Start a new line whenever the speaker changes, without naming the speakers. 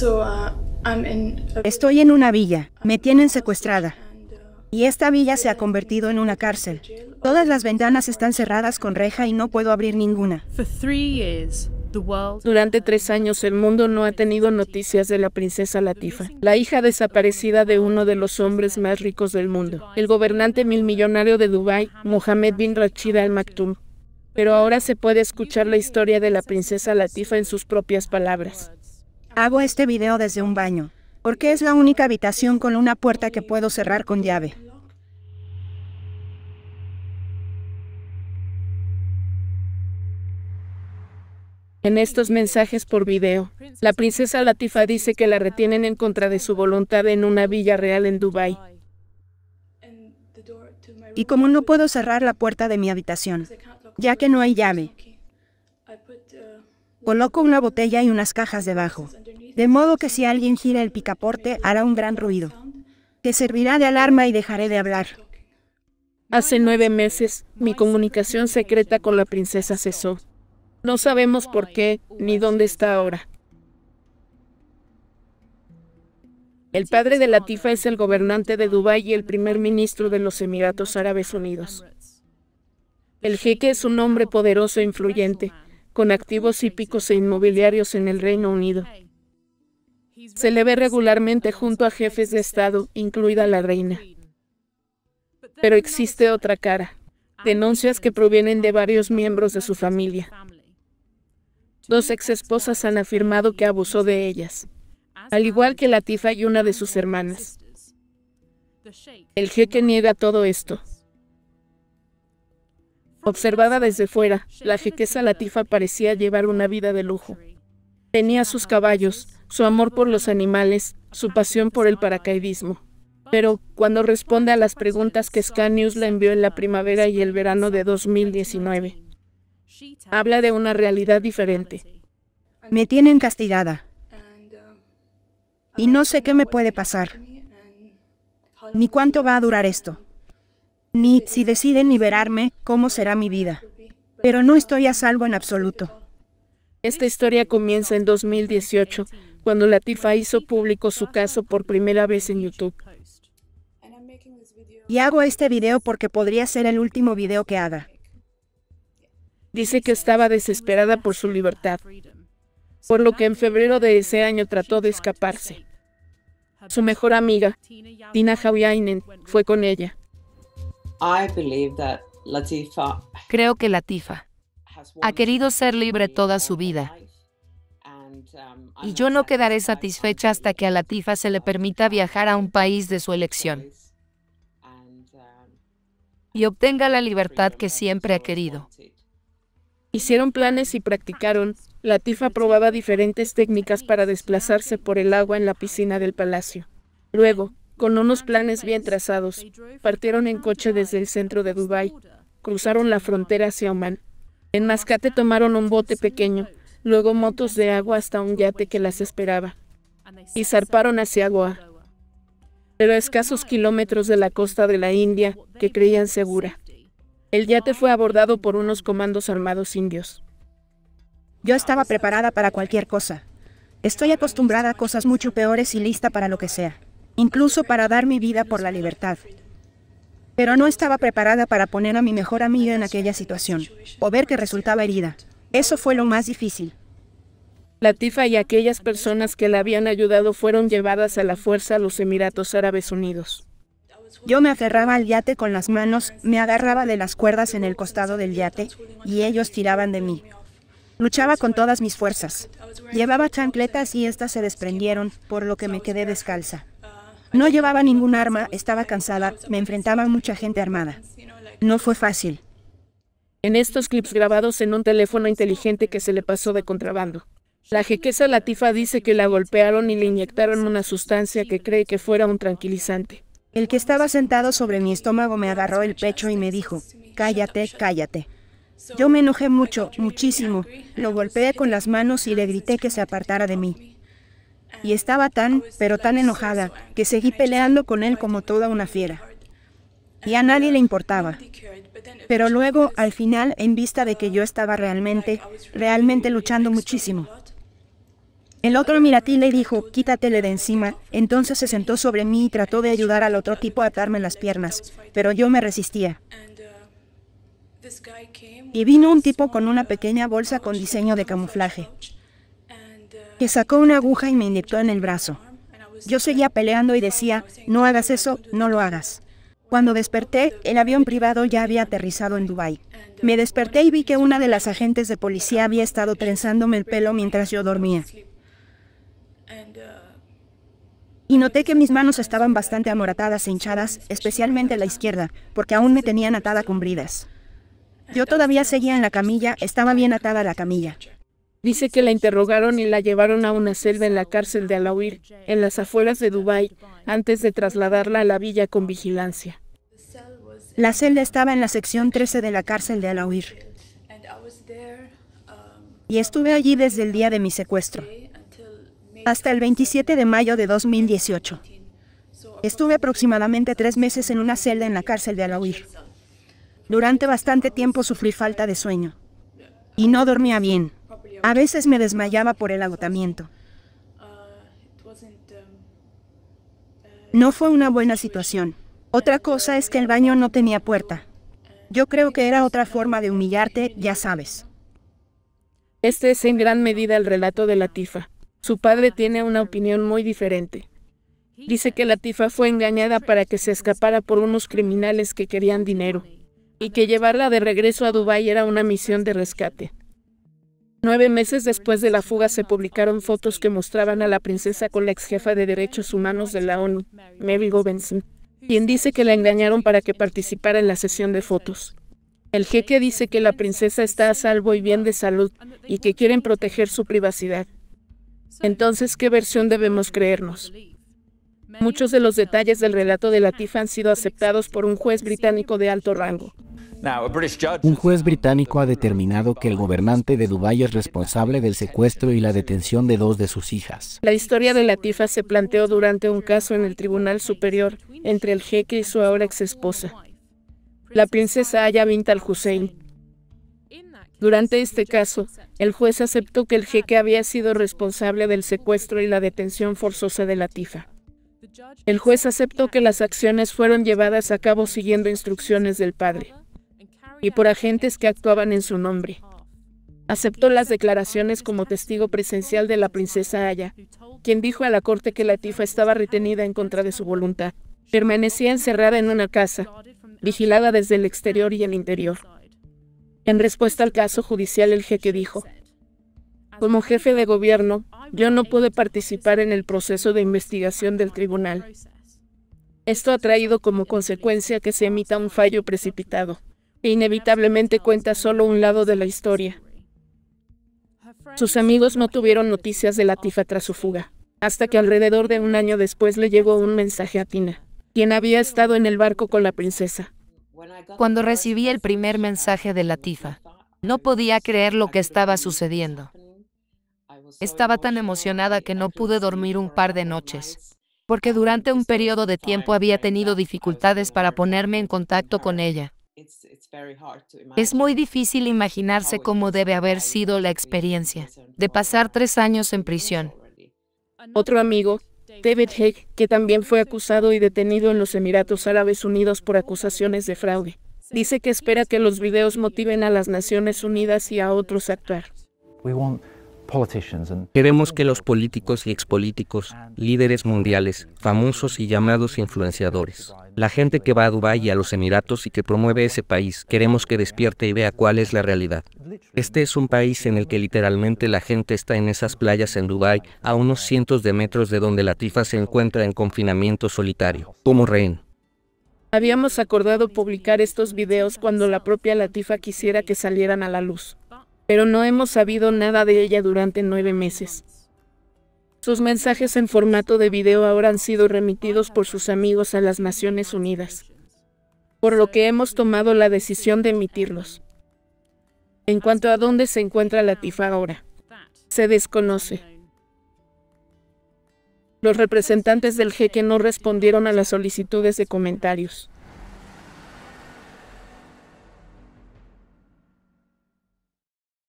Uh, Estoy en una villa, me tienen secuestrada. Y esta villa se ha convertido en una cárcel. Todas las ventanas están cerradas con reja y no puedo
abrir ninguna. Durante tres años el mundo no ha tenido noticias de la princesa Latifa, la hija desaparecida de uno de los hombres más ricos del mundo, el gobernante milmillonario de Dubái, Mohammed bin Rashid Al Maktoum. Pero ahora se puede escuchar la historia de la princesa Latifa en sus propias palabras. Hago
este video desde un baño, porque es la única habitación con una puerta que puedo cerrar con llave.
En estos mensajes por video, la princesa Latifa dice que la retienen en contra de su voluntad en una villa real en Dubái. Y como no puedo cerrar la puerta de mi habitación, ya que no hay
llave, Coloco una botella y unas cajas debajo. De modo que si alguien gira el picaporte hará un gran ruido. Que servirá de alarma y dejaré
de hablar. Hace nueve meses, mi comunicación secreta con la princesa cesó. No sabemos por qué ni dónde está ahora. El padre de Latifa es el gobernante de Dubái y el primer ministro de los Emiratos Árabes Unidos. El jeque es un hombre poderoso e influyente, con activos hípicos e inmobiliarios en el Reino Unido. Se le ve regularmente junto a jefes de Estado, incluida la reina. Pero existe otra cara, denuncias que provienen de varios miembros de su familia. Dos ex esposas han afirmado que abusó de ellas, al igual que Latifa y una de sus hermanas. El jeque niega todo esto. Observada desde fuera, la fiqueza latifa parecía llevar una vida de lujo. Tenía sus caballos, su amor por los animales, su pasión por el paracaidismo. Pero, cuando responde a las preguntas que Scanius la le envió en la primavera y el verano de 2019, habla de una realidad diferente.
Me tienen castigada. Y no sé qué me puede pasar. Ni cuánto va a durar esto ni si deciden liberarme, cómo será mi vida. Pero no estoy a salvo en absoluto.
Esta historia comienza en 2018, cuando Latifa hizo público su caso por primera vez en YouTube.
Y hago este video porque podría ser el último video que haga.
Dice que estaba desesperada por su libertad, por lo que en febrero de ese año trató de escaparse. Su mejor amiga, Tina Hawiainen, fue con ella. Creo que Latifa ha querido ser libre toda su vida. Um, y yo no quedaré satisfecha hasta que a Latifa se le permita viajar a un país de su elección um, y obtenga la libertad que siempre ha querido. Hicieron planes y practicaron. Latifa probaba diferentes técnicas para desplazarse por el agua en la piscina del palacio. Luego, con unos planes bien trazados. Partieron en coche desde el centro de Dubái, cruzaron la frontera hacia Oman. En Mascate tomaron un bote pequeño, luego motos de agua hasta un yate que las esperaba, y zarparon hacia Goa, pero a escasos kilómetros de la costa de la India, que creían segura. El yate fue abordado por unos comandos armados indios. Yo estaba preparada para cualquier cosa. Estoy acostumbrada
a cosas mucho peores y lista para lo que sea incluso para dar mi vida por la libertad. Pero no estaba preparada para poner a mi mejor amiga en aquella situación, o ver que resultaba
herida. Eso fue lo más difícil. Latifa y aquellas personas que la habían ayudado fueron llevadas a la fuerza a los Emiratos Árabes Unidos. Yo me
aferraba al yate con las manos, me agarraba de las cuerdas en el costado del yate, y ellos tiraban de mí. Luchaba con todas mis fuerzas. Llevaba chancletas y éstas se desprendieron, por lo que me quedé descalza. No llevaba ningún arma, estaba cansada, me enfrentaba a mucha gente armada. No fue fácil.
En estos clips grabados en un teléfono inteligente que se le pasó de contrabando. La jequesa Latifa dice que la golpearon y le inyectaron una sustancia que cree que fuera un tranquilizante.
El que estaba sentado sobre mi estómago me agarró el pecho y me dijo, cállate, cállate. Yo me enojé mucho, muchísimo. Lo golpeé con las manos y le grité que se apartara de mí y estaba tan, pero tan enojada, que seguí peleando con él como toda una fiera. Y a nadie le importaba. Pero luego, al final, en vista de que yo estaba realmente, realmente luchando muchísimo. El otro miratí le dijo, quítatele de encima, entonces se sentó sobre mí y trató de ayudar al otro tipo a atarme las piernas, pero yo me resistía. Y vino un tipo con una pequeña bolsa con diseño de camuflaje que sacó una aguja y me inyectó en el brazo. Yo seguía peleando y decía, no hagas eso, no lo hagas. Cuando desperté, el avión privado ya había aterrizado en Dubái. Me desperté y vi que una de las agentes de policía había estado trenzándome el pelo mientras yo dormía. Y noté que mis manos estaban bastante amoratadas e hinchadas, especialmente la izquierda, porque aún me tenían atada con bridas. Yo todavía seguía en la camilla, estaba bien atada la camilla.
Dice que la interrogaron y la llevaron a una celda en la cárcel de al-awir, en las afueras de Dubái, antes de trasladarla a la villa con vigilancia.
La celda estaba en la sección 13 de la cárcel de al-awir. Y estuve allí desde el día de mi secuestro, hasta el 27 de mayo de 2018. Estuve aproximadamente tres meses en una celda en la cárcel de al-awir. Durante bastante tiempo sufrí falta de sueño y no dormía bien. A veces me desmayaba por el agotamiento. No fue una buena situación. Otra cosa es que el baño no tenía puerta. Yo creo que era otra forma de humillarte, ya sabes.
Este es en gran medida el relato de Latifa. Su padre tiene una opinión muy diferente. Dice que Latifa fue engañada para que se escapara por unos criminales que querían dinero, y que llevarla de regreso a Dubái era una misión de rescate. Nueve meses después de la fuga se publicaron fotos que mostraban a la princesa con la ex jefa de derechos humanos de la ONU, Mary Robinson, quien dice que la engañaron para que participara en la sesión de fotos. El jeque dice que la princesa está a salvo y bien de salud, y que quieren proteger su privacidad. Entonces, ¿qué versión debemos creernos? Muchos de los detalles del relato de tifa han sido aceptados por un juez británico de alto rango. Un juez británico ha determinado que el gobernante de Dubái es responsable del secuestro y la detención de dos de sus hijas. La historia de Latifa se planteó durante un caso en el Tribunal Superior entre el jeque y su ahora ex esposa, la princesa Aya Bint al-Hussein. Durante este caso, el juez aceptó que el jeque había sido responsable del secuestro y la detención forzosa de Latifa. El juez aceptó que las acciones fueron llevadas a cabo siguiendo instrucciones del padre y por agentes que actuaban en su nombre. Aceptó las declaraciones como testigo presencial de la princesa Aya, quien dijo a la corte que Latifa estaba retenida en contra de su voluntad. Permanecía encerrada en una casa, vigilada desde el exterior y el interior. En respuesta al caso judicial, el jeque dijo, como jefe de gobierno, yo no pude participar en el proceso de investigación del tribunal. Esto ha traído como consecuencia que se emita un fallo precipitado inevitablemente cuenta solo un lado de la historia. Sus amigos no tuvieron noticias de Latifa tras su fuga, hasta que alrededor de un año después le llegó un mensaje a Tina, quien había estado en el barco con la princesa. Cuando recibí el primer mensaje de Latifa, no podía creer lo que estaba sucediendo. Estaba tan emocionada que no pude dormir un par de noches, porque durante un periodo de tiempo había tenido dificultades para ponerme en contacto con ella. Es muy difícil imaginarse cómo debe haber sido la experiencia de pasar tres años en prisión. Otro amigo, David Haig, que también fue acusado y detenido en los Emiratos Árabes Unidos por acusaciones de fraude, dice que espera que los videos motiven a las Naciones Unidas y a otros a actuar. Queremos que los políticos y expolíticos, líderes mundiales, famosos y llamados influenciadores, la gente que va a Dubái y a los Emiratos y que promueve ese país, queremos que despierte y vea cuál es la realidad. Este es un país en el que literalmente la gente está en esas playas en Dubái, a unos cientos de metros de donde Latifa se encuentra en confinamiento solitario, como rehén. Habíamos acordado publicar estos videos cuando la propia Latifa quisiera que salieran a la luz pero no hemos sabido nada de ella durante nueve meses. Sus mensajes en formato de video ahora han sido remitidos por sus amigos a las Naciones Unidas, por lo que hemos tomado la decisión de emitirlos. En cuanto a dónde se encuentra la Tifa ahora, se desconoce. Los representantes del jeque no respondieron a las solicitudes de comentarios.